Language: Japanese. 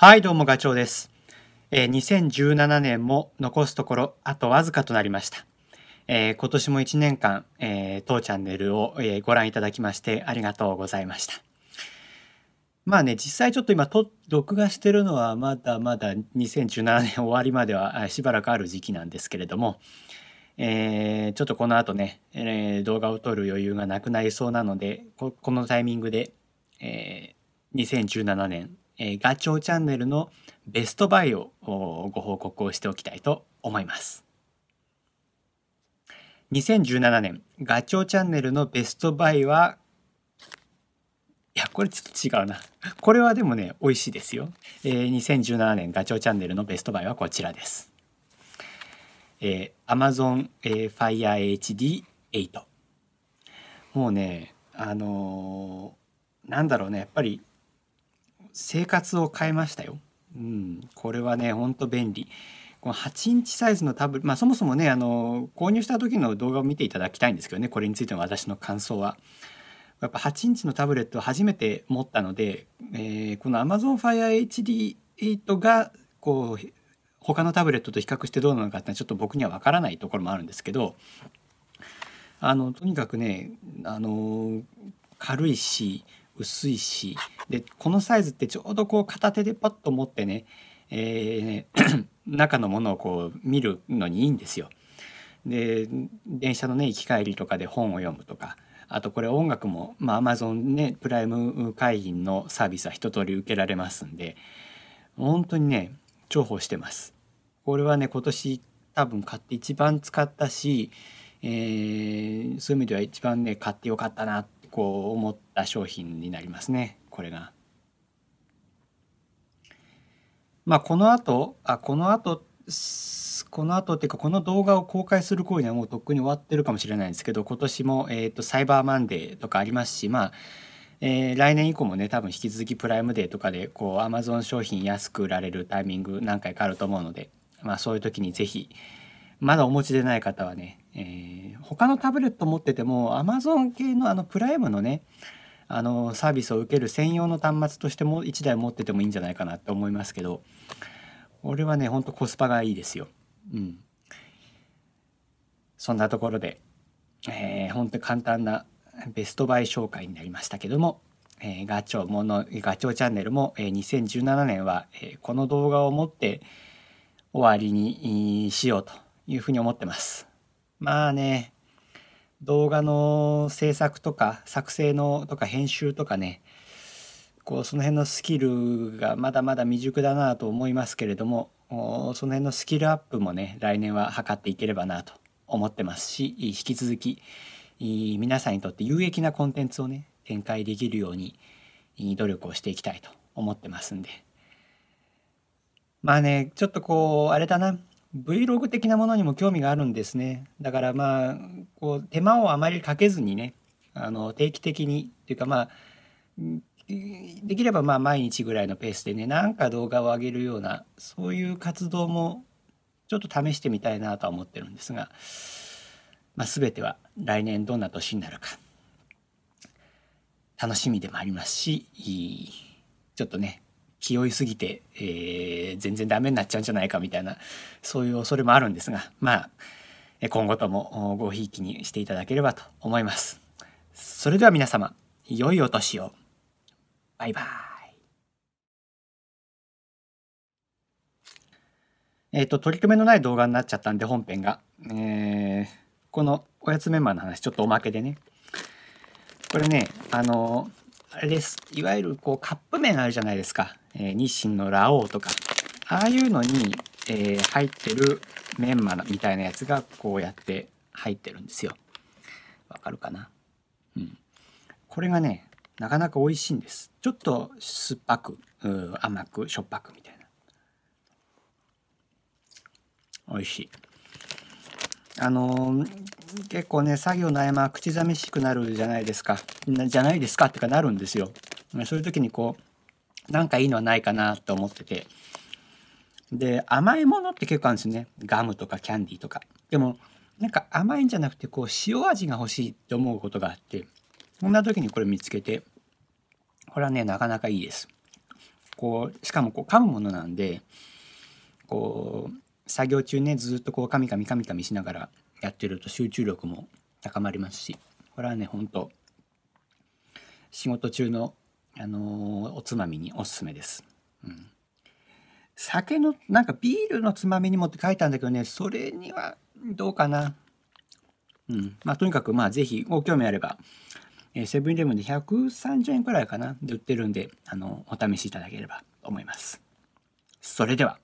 はい、どうもガチョウです。えー、2017年も残すところあとわずかとなりました。えー、今年も1年間、えー、当チャンネルを、えご覧いただきましてありがとうございました。まあね、実際ちょっと今と、録画してるのはまだまだ2017年終わりまではしばらくある時期なんですけれども、えちょっとこの後ね、え動画を撮る余裕がなくなりそうなので、このタイミングで、え2017年えー、ガチョウチャンネルのベストバイをご報告をしておきたいと思います。2017年、ガチョウチャンネルのベストバイは、いや、これちょっと違うな。これはでもね、美味しいですよ。えー、2017年、ガチョウチャンネルのベストバイはこちらです。えー、Amazon、えー、Fire HD8。もうね、あのー、なんだろうね、やっぱり生活を変えましたよ。うん、これはねほんと便利。この8インチサイズのタブまあ、そもそもねあの購入した時の動画を見ていただきたいんですけどねこれについての私の感想は。やっぱ8インチのタブレットを初めて持ったので、えー、この Amazon Fire HD8 がこう他のタブレットと比較してどうなのかってちょっと僕には分からないところもあるんですけどあのとにかくねあの軽いし薄いしでこのサイズってちょうどこう片手でパッと持ってね、えー、中のものをこう見るのにいいんですよ。で電車のね行き帰りとかで本を読むとかあとこれ音楽も、まマ Amazon ねプライム会員のサービスは一通り受けられますんで本当にね重宝してます。これはね今年多分買って一番使ったし、えー、そういう意味では一番ね買ってよかったなっこう思った商品になりますねこれが。まあこの後あこの後この後っていうかこの動画を公開する行為にはもうとっくに終わってるかもしれないんですけど今年も、えーと、とサイバーマンデーとかありますしまあえー、来年以降もね多分引き続きプライムデーとかでこうアマゾン商品安く売られるタイミング何回かあると思うので、まあ、そういう時に是非まだお持ちでない方はねえー、他のタブレット持ってても Amazon 系のあのプライムのねあのサービスを受ける専用の端末としても1台持っててもいいんじゃないかなって思いますけど俺はねほんとコスパがいいですよ。うん、そんなところで、えー、ほんと簡単なベストバイ紹介になりましたけども、えー、ガチョウものガチョウチャンネルも、えー、2017年は、えー、この動画をもって終わりにしようというふうに思ってます。まあね、動画の制作とか作成のとか編集とかね、こうその辺のスキルがまだまだ未熟だなと思いますけれども、その辺のスキルアップもね、来年は図っていければなと思ってますし、引き続き皆さんにとって有益なコンテンツをね、展開できるように努力をしていきたいと思ってますんで。まあね、ちょっとこう、あれだな、Vlog 的なものにも興味があるんですね。だからまあこう手間をあまりかけずにねあの定期的にというかまあできればまあ毎日ぐらいのペースでねなんか動画を上げるようなそういう活動もちょっと試してみたいなとは思ってるんですが、まあ、全ては来年どんな年になるか楽しみでもありますしちょっとね気負いすぎて、えー、全然ダメになっちゃうんじゃないかみたいなそういう恐れもあるんですがまあ今後ともごひいきにしていただければと思います。それでは皆様良いお年をバイバイえっ、と取り組めのない動画になっちゃったんで本編が、えー、このおやつメンバーの話ちょっとおまけでねこれねあのあれですいわゆるこうカップ麺あるじゃないですかえー、日清のラオウとかああいうのに、えー、入ってるメンマみたいなやつがこうやって入ってるんですよ。わかるかなうん。これがねなかなか美味しいんです。ちょっと酸っぱく甘くしょっぱくみたいな。美味しい。あのー、結構ね作業の合間口寂しくなるじゃないですかじゃないですかってかなるんですよ。そういう時にこうなんかいいのはないかなと思っててで甘いものって結構あるんですよねガムとかキャンディーとかでもなんか甘いんじゃなくてこう塩味が欲しいって思うことがあってそんな時にこれ見つけてこれはねなかなかいいですこうしかもこう噛むものなんでこう作業中ねずっとこう噛み噛み噛み噛みしながらやってると集中力も高まりますしこれはねほんと仕事中のあのおつまみにおすすめです。うん酒のなんかビールのつまみにもって書いたんだけどねそれにはどうかなうんまあとにかくまあ是非ご興味あればセブンイレブンで130円くらいかなで売ってるんであのお試しいただければと思いますそれでは